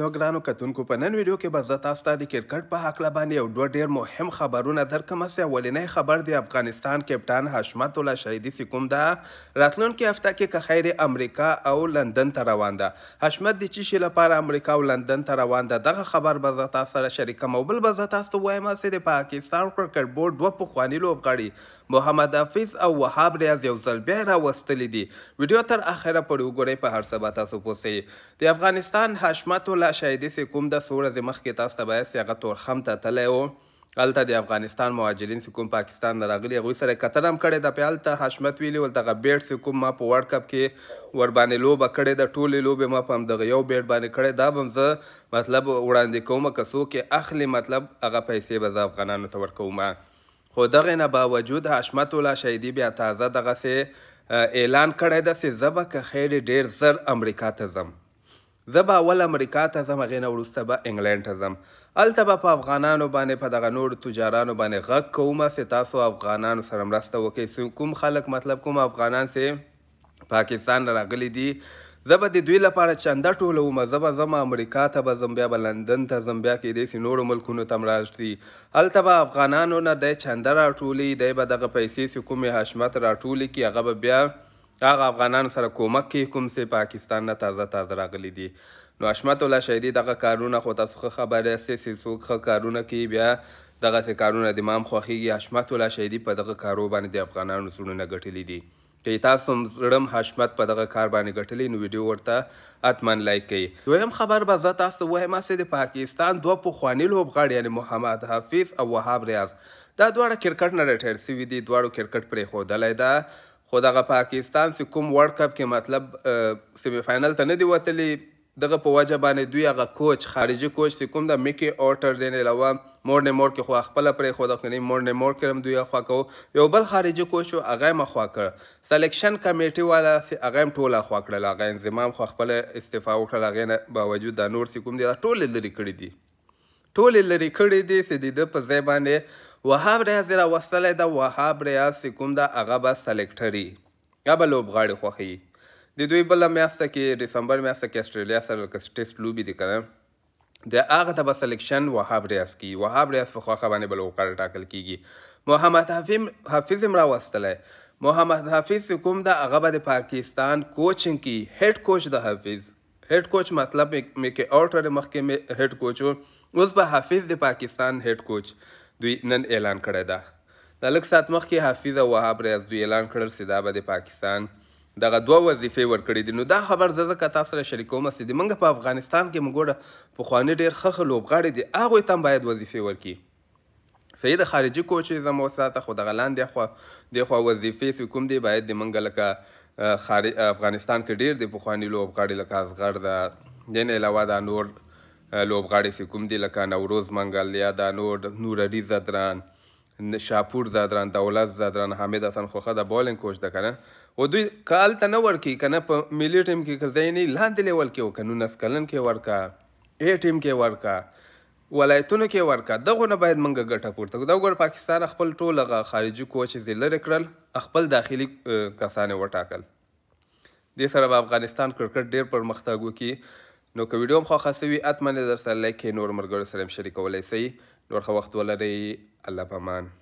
نو ګرانو کتونکو په نن ویډیو کې به زه تاسو ته د کرکټ په هکله باندې یو دوه ډېر مهم خبرونه درکوم چې اولنی خبر د افغانستان کپټان حشمت الله شهیدي سکوم ده راتلونکي هفته کې که خیر امریکا او لندن ته روان ده حشمت د چی شي لپاره امریکا او لندن ته روان ده دغه خبر به زه تاسو سره شریکم او بل به زه تاسو وایم چې د پاکستان کرکټ بورډ دوه پخواني لوبغاړي محمد حفیظ او وهاب ریاض یو ځل بیا راوستلی دي ویډیو تر اخره پورې وګورئ په هر څه به تاسو پوه د افغانستان حشمت لا شهیدې سي کوم د سوره ز مخ کې تاسو ته باید هغه تور خم ته تللی وو هلته د افغانستان مهاجرین سي کوم پاکستان نه راغلي هغوی سره کتنه هم کړې ده په هلته حشمت ویلي ول دغه بیټ سي کوم ما په ورلډ کپ کې ورباندې لوبه کړې ده ټولې لوبې ما په همدغه یو بیټ باندې کړې دا به هم زه مطلب وړاندې کوم که څوک اخلي مطلب هغه پیسې به زه افغانانو ته ورکوم خو دغه نه باوجود حشمت الله شهیدی بیا تازه دغه سه اعلان کړی ده چې زه به که خیر ډېر زر امریکا ته ځم زه به اول امریکا ته ځم هغې نه وروسته به انګلینډ ته ځم هلته به په افغانانو باندې په دغه نورو تجارانو باندې غږ کوم چې تاسو افغانانو سره مرسته وکړئ کوم خلک مطلب کوم افغانان چې پاکستان راغلي دي زه به د دوی لپاره چنده ټولوم زه به ځم امریکا ته به ځم بیا به لندن ته ځم بیا کیدای سي نورو ملکونو ته م راشي هلته به افغانانو نه دی چنده راټولي دی به دغه پیسې چې کومې حشمت راټولي کي هغه به بیا د هغه افغانانو سره کومک کوي کوم چې پاکستان نه تازه تازه راغلي دي نو حشمت الله شهیدي دغه کارونه خو تاسو ښه خبر یاستئ چې څوک ښه کارونه کوي بیا دغسې کارونه د مام خوښیږي حشمت الله شهیدي په دغه کارو باندې د افغانانو زړونه ګټلي دي که تاسو هم زړم حشمت په دغه کار باندې ګټلی نو ویډیو ورته حتمن لایک کوئ دویم خبر به زه تاسو ووایم چې د پاکستان دوه پخواني لوبغاړي یعنې محمد حفیظ او وهاب ریاض دا دواړه کرکټ نه ریټایر سوي دي دواړو کرکټ پرېښودلی ده خو دغه پاکستان چې کوم ورلد کپ کې مطلب سیمی فاینل ته نه دی وتلی دغه په وجه باندې دوی هغه کوچ خارجي کوچ چې کوم د میکی اوټر دین علاوه مور نه مور کې خو خپل پرې خو د خني مور نه مور کړم دوی خو کو یو بل خارجي کوچ هغه ما خو کړ سلیکشن کمیټي والا هغه ټوله خو کړل هغه انضمام خو خپل استعفا وکړل هغه نه باوجود د نور سکوم دی ټول لري کړی دی ټول لري کړی دی چې د په ځای باندې وهاب ریاض یې راوستلی ده وهاب ریاض چې کوم ده هغه به سلیکټري هغه به لوبغاړي خوښوي د دوی بله میاشته کې ډسمبر میاشته کې اسټرالیا سره ټیسټ لوبې دي که د هغه ته به سلیکشن وهاب ریاض کوي وهاب ریاض په خوښه باندې به لوبغاړی ټاکل کېږي محمد حافظ هم راوستلی محمد حافظ کوم د هغه به د پاکستان کوچنګ کی هډ کوچ د حافظ هډ کوچ مطلب میکه اورټر مخکې هډ کوچ اوس به حافظ د پاکستان هډ کوچ دوی نن اعلان کړی ده د لږ ساعت مخکې حافظ او وهاب ریاض دوی اعلان کړل چې دا به د پاکستان دغه دوه وظیفې ورکړې دي نو دا خبر زه ځکه تاسو سره شریکوم چې د موږ په افغانستان کې موږ ګوره پخواني ډېر ښه لوبغاړي دي هغوی ته باید وظیفې ورکړي صحیح د خارجي کوچې زموږ وساته خو دغه لاندې خوا دې خوا وظیفې چې کوم دي باید د موږ لکه افغانستان کې ډېر د پخواني لوبغاړي لکه اصغر د دین علاوه دا نور لوبغاړي چې کوم دي لکه نوروز منګل یا د نور نورالي زدران شاپور زادران دولت زادران حمید حسن خوخه د بولینګ کوچ ده کنه و دوی کال ته نه ورکی کنه په ملي ټیم کې کله نه لاندې لیول کې وکنه نس کلن کې ورکا ای ټیم کې ورکا ولایتونو کې ورکا دغه نه باید منګه ګټه پورته دا ګور پاکستان خپل ټولغه خارجي کوچ زیلر کړل خپل داخلي کسانې وټاکل د سره افغانستان کرکټ ډیر پرمختګ وکړي نو که ویډیو هم خوښه سوي حتما یې درسره لایک کړئ نور ملګرو سره هم شریکولی سئ نور ښه وخت ولرئ الله په امان